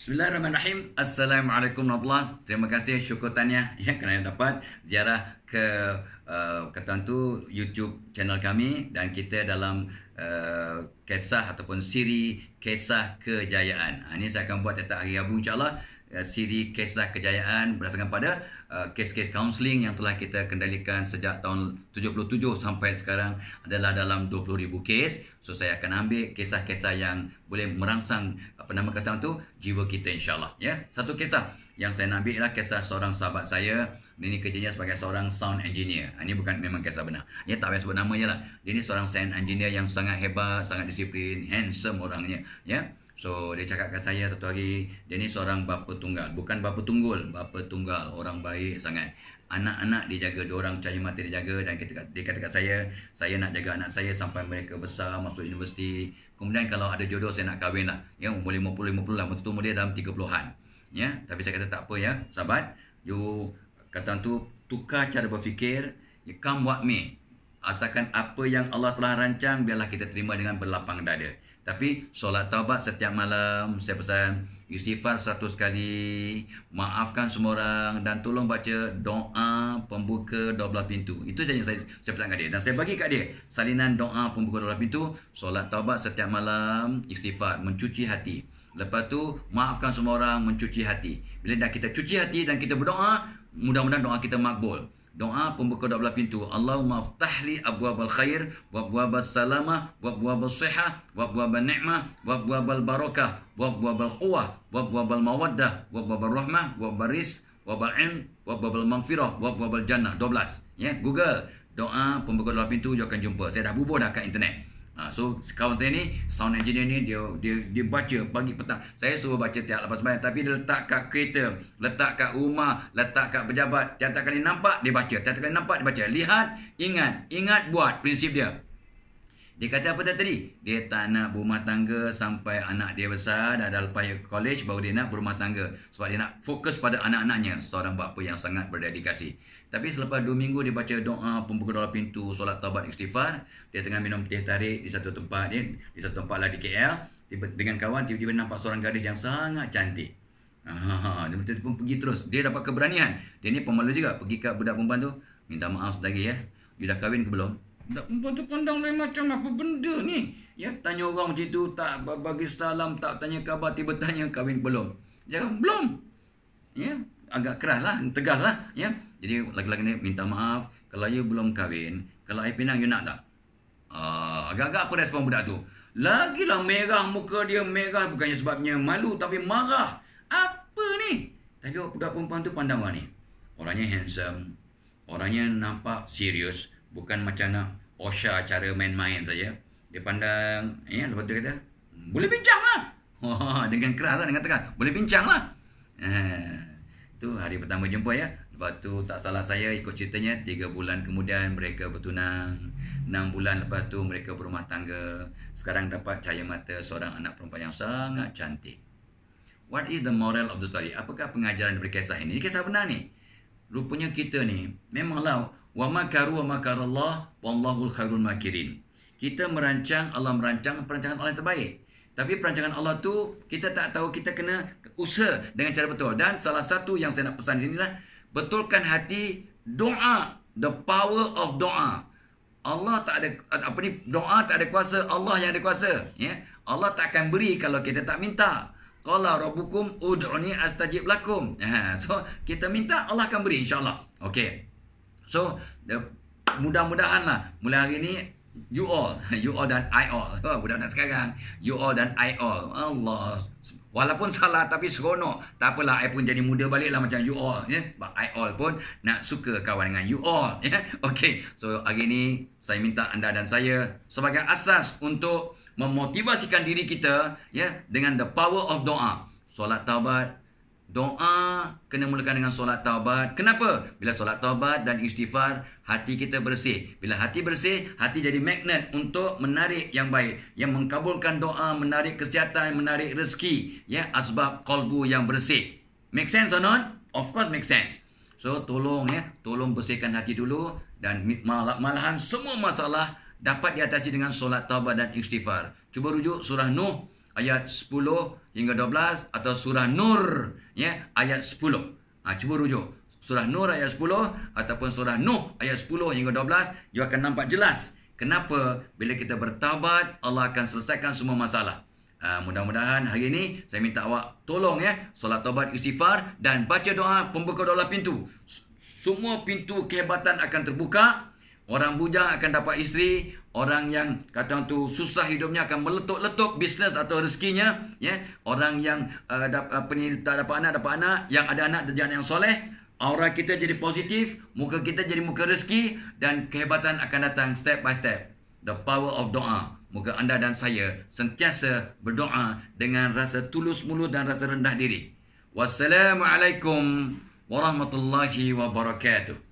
Bismillahirrahmanirrahim. Assalamualaikum warahmatullahi wabarakatuh. Terima kasih syukur tanya yang kena dapat ziarah ke uh, eh, kata tu YouTube channel kami dan kita dalam uh, kisah ataupun siri kisah kejayaan. Ha, ini saya akan buat tetap hari Rabu insyaAllah. Eh, siri kisah kejayaan berdasarkan pada uh, kes-kes kaunseling yang telah kita kendalikan sejak tahun 77 sampai sekarang adalah dalam 20,000 kes. So saya akan ambil kisah-kisah yang boleh merangsang eh, apa nama kata tu jiwa kita insyaAllah. Ya, satu kisah yang saya nak ambil ialah kisah seorang sahabat saya. Ini kerjanya sebagai seorang sound engineer. Ha, ini bukan memang kisah benar. Ini tak payah sebut namanya lah. Dia ni seorang sound engineer yang sangat hebat, sangat disiplin, handsome orangnya. Ya. So dia cakap kat saya satu hari Dia ni seorang bapa tunggal Bukan bapa tunggul Bapa tunggal Orang baik sangat Anak-anak dia jaga Dia orang cahaya mata dia jaga Dan kita, dia kata kat saya Saya nak jaga anak saya Sampai mereka besar Masuk universiti Kemudian kalau ada jodoh Saya nak kahwin lah Ya umur 50-50 lah Mertutu umur dia dalam 30-an Ya Tapi saya kata tak apa ya Sahabat You Kata tu Tukar cara berfikir You come what me Asalkan apa yang Allah telah rancang Biarlah kita terima dengan berlapang dada tapi solat taubat setiap malam saya pesan istighfar satu kali, maafkan semua orang dan tolong baca doa pembuka 12 pintu. Itu saja yang saya saya pesan kat dia dan saya bagi kat dia salinan doa pembuka 12 pintu, solat taubat setiap malam, istighfar mencuci hati. Lepas tu maafkan semua orang mencuci hati. Bila dah kita cuci hati dan kita berdoa, mudah-mudahan doa kita makbul doa pembuka dua belah pintu Allahumma aftahli abwabal khair wa abwabas salama wa abwabas siha wa abwabal ni'mah wa abwabal barakah wa abwabal quwah wa abwabal mawaddah wa abwabal rahmah wa ris, wa abwabal ilm wa abwabal mangfirah wa abwabal jannah 12 yeah? google doa pembuka dua belah pintu jauhkan jumpa saya dah bubuh dah kat internet Ha, so kawan saya ni sound engineer ni dia dia dia baca pagi petang. Saya suruh baca tiap lepas main tapi dia letak kat kereta, letak kat rumah, letak kat pejabat. Tiap-tiap kali nampak dia baca, tiap-tiap kali nampak dia baca. Lihat, ingat, ingat buat prinsip dia. Dia kata apa tadi? Dia tak nak berumah tangga sampai anak dia besar dah dah lepas college baru dia nak berumah tangga. Sebab dia nak fokus pada anak-anaknya. Seorang bapa yang sangat berdedikasi. Tapi selepas dua minggu dia baca doa pembuka dalam pintu solat taubat istighfar. Dia tengah minum teh tarik di satu tempat ni. Di satu tempat lah di KL. Tiba, dengan kawan tiba-tiba nampak seorang gadis yang sangat cantik. Ha, ha, Dia pun pergi terus. Dia dapat keberanian. Dia ni pemalu juga. Pergi ke budak perempuan tu. Minta maaf sedagi ya. You dah kahwin ke belum? Tak pandang, pandang lain macam apa benda ni? Ya, tanya orang macam tu, tak bagi salam, tak tanya khabar, tiba tanya kahwin belum. Jangan belum. Ya, agak keras lah, tegas lah. Ya? Jadi, lagi-lagi ni minta maaf, kalau you belum kahwin, kalau I pinang, you nak tak? Uh, agak-agak apa respon budak tu? Lagilah merah muka dia, merah bukannya sebabnya malu, tapi marah. Apa ni? Tapi budak perempuan tu pandang orang ni. Orangnya handsome, orangnya nampak serius, bukan macam nak osha cara main-main saja. Dia pandang, ya, eh, lepas dia kata, boleh bincang lah. Ha, dengan keras lah, dengan tegas. Boleh bincang lah. Itu ha, eh, hari pertama jumpa ya. Lepas tu tak salah saya ikut ceritanya, Tiga bulan kemudian mereka bertunang. Enam bulan lepas tu mereka berumah tangga. Sekarang dapat cahaya mata seorang anak perempuan yang sangat cantik. What is the moral of the story? Apakah pengajaran daripada kisah ini? Ini kisah benar ni. Rupanya kita ni, memanglah Wa makaru wa makarallah wallahu khairul makirin. Kita merancang, Allah merancang perancangan Allah yang terbaik. Tapi perancangan Allah tu kita tak tahu kita kena usaha dengan cara betul. Dan salah satu yang saya nak pesan di sinilah betulkan hati doa, the power of doa. Allah tak ada apa ni doa tak ada kuasa, Allah yang ada kuasa, ya. Yeah? Allah tak akan beri kalau kita tak minta. Qala rabbukum ud'uni astajib lakum. Ha, so kita minta Allah akan beri insya-Allah. Okey. So, mudah-mudahan lah mulai hari ni you all, you all dan I all. Oh, budak-budak sekarang, you all dan I all. Allah. Walaupun salah tapi seronok. Tak apalah, I pun jadi muda balik lah macam you all. Yeah? Ya. But I all pun nak suka kawan dengan you all. Yeah? Okay, so hari ni saya minta anda dan saya sebagai asas untuk memotivasikan diri kita ya yeah, dengan the power of doa. Solat taubat, Doa kena mulakan dengan solat taubat. Kenapa? Bila solat taubat dan istighfar, hati kita bersih. Bila hati bersih, hati jadi magnet untuk menarik yang baik. Yang mengkabulkan doa, menarik kesihatan, menarik rezeki. Ya, asbab kolbu yang bersih. Make sense or not? Of course make sense. So, tolong ya. Tolong bersihkan hati dulu. Dan malah malahan semua masalah dapat diatasi dengan solat taubat dan istighfar. Cuba rujuk surah Nuh ayat 10 hingga 12 atau surah Nur ya ayat 10. Ha, cuba rujuk. Surah Nur ayat 10 ataupun surah Nuh ayat 10 hingga 12 you akan nampak jelas kenapa bila kita bertaubat Allah akan selesaikan semua masalah. Ha, mudah-mudahan hari ini saya minta awak tolong ya solat taubat istighfar dan baca doa pembuka doa pintu. Semua pintu kehebatan akan terbuka. Orang bujang akan dapat isteri. Orang yang kata tu susah hidupnya akan meletup-letup bisnes atau rezekinya. Ya? Orang yang uh, dap, apa uh, ni, tak dapat anak, dapat anak. Yang ada anak, ada anak yang soleh. Aura kita jadi positif. Muka kita jadi muka rezeki. Dan kehebatan akan datang step by step. The power of doa. Moga anda dan saya sentiasa berdoa dengan rasa tulus mulut dan rasa rendah diri. Wassalamualaikum warahmatullahi wabarakatuh.